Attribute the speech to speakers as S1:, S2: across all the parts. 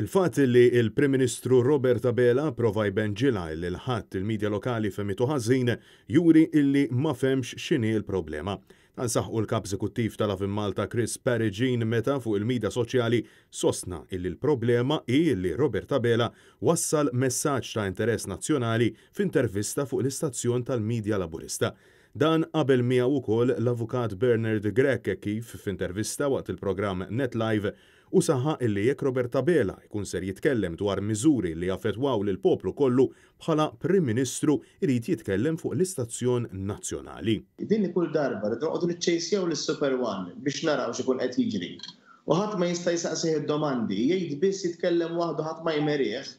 S1: Il-fat li il-Prim Ministru Robert Abela prova jbenġila l ħadd il-medja lokali femitu ħażin juri illi ma femx xini il-problema. u l-kap eżekuttiv tal-Avim Malta Chris Perigin meta fuq il-medja soċjali sosna illi l-problema i illi Robert Abela wassal messaġġ ta' interess nazzjonali f'intervista fuq l-istazzjon tal-medja laburista. Dan qabel miegħu wkoll l-avukat Bernard Grek kif f'intervista waqt il-programm Net Live u saħa illi jekk Robert Tabela jkun ser jitkellem dwar miżuri li jaffetwaw lil poplu kollu bħala
S2: Prim Ministru irid jitkellem fuq l-istazzjon nazzjonali. Din kull darba rridu niċċejsjew lis-Super One biex naraw x'ikun qed jiġri. U ħadd ma jista' jisaqsih id-domandi, jgħid biss jitkellem waħdu ħadd ma jmerieħ,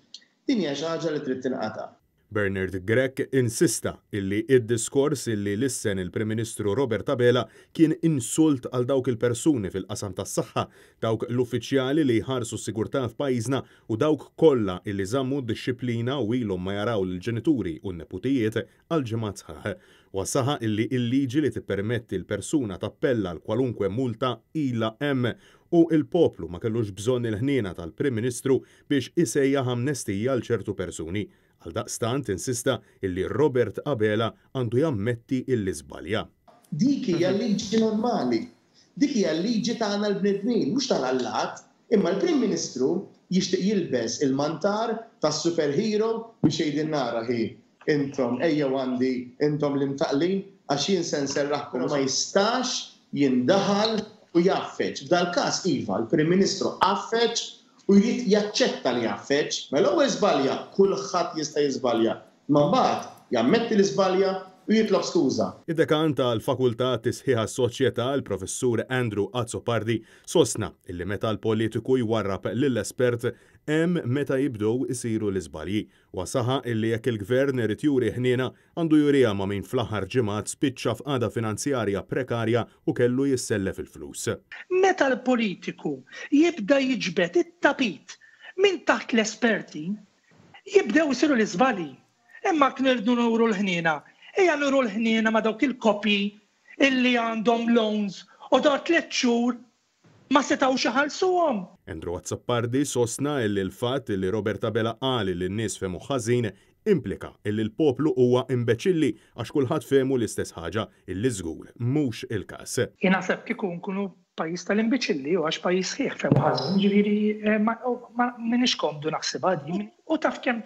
S2: din hija xi ħaġa li trid tinqata'.
S1: Bernard Grek insista illi id-diskors illi lissen il-Prim Ministru Robert Abela kien insult għal dawk il-persuni fil-qasam tas saħħa dawk l-uffiċjali li jħarsu s-sigurtà f'pajjiżna u dawk kollha illi żammu d-disciplina u ilhom ma jaraw l-ġenituri u n-neputijiet għal ġimgħat sħaħ. Wasaħa illi il-liġi li tippermetti l-persuna tappella l kwalunkwe multa ila hemm u il-poplu ma kellux bżonn il-ħnina tal-Prim Ministru biex isejjaħ amnestija l ċertu persuni Għal daqstant insista illi Robert Abela għandu jammetti illi zbalja.
S2: Dik hija liġi normali, dik hija liġi tagħna l-bnedmin, mhux tal-allat, imma l-Prim Ministru jixtieq jilbes il-mantar tas-superhero biex jgħidin nara hi intom ejja għandi intom l-imtaqlin għax jinsen serraħkom ma jistax jindaħal u jaffeċ. dal kas Iva, l-Prim Ministru affeċ u jrid jaċċetta li jaffeċ, mela u jizbalja, kulħadd jista' jizbalja. Ma mbagħad jammetti l-iżbalja u jitlob skuża.
S1: Id-dekan tal-Fakultà Tisħiħa Soċjetà l-Professur Andrew Azzopardi sosna illi meta l-politiku jwarrab lill-espert hemm meta jibdow isiru l-iżbalji. saħa illi jekk il-gvern irid juri ħniena għandu jurija ma' min fl-aħħar ġimgħat spiċċa f'qada finanzjarja prekarja u kellu jissellef il-flus.
S3: Meta l-politiku jibda jiġbed it-tapit minn taħt l-esperti jibdew isiru l-iżbalji. Imma knirdu nuru l-ħnina Eja nuru l-ħnina ma dawk il-kopi illi għandhom loans u dar tliet xhur ma setaw suħom.
S1: Andrew għazzappardi sosna illi l-fatt illi Roberta Bella qali li n-nies fe ħażin implika illi l-poplu huwa imbeċilli għax kulħadd femu l-istess ħaġa illi żgur mhux il kas Jien
S3: naħseb kieku nkunu pajis tal imbeċilli u għax pajis ħieħ femu ħażin, ġifieri eh, minix komdu naħseb għadi. U taf kemm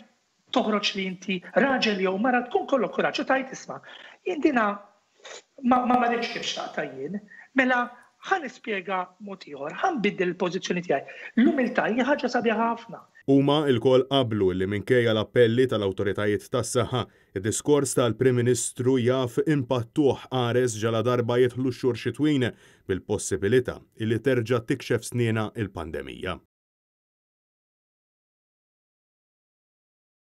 S3: toħroġ li inti raġel jew mara tkun kollok kuraġġ tajt isma' jindina ma ma rridx kif xtaqta jien, mela ħan ispjega mod ieħor, ħan il-pożizzjoni tiegħi. L-umiltà hija ħaġa sabiħa ħafna.
S1: Huma lkoll qablu li minkejja l-appelli tal-awtoritajiet tas-saħħa, id-diskors tal-Prim Ministru jaf impattuħ qares ġala darba jidħlu xhur xitwin bil-possibilità li terġa' tikxef snina il-pandemija.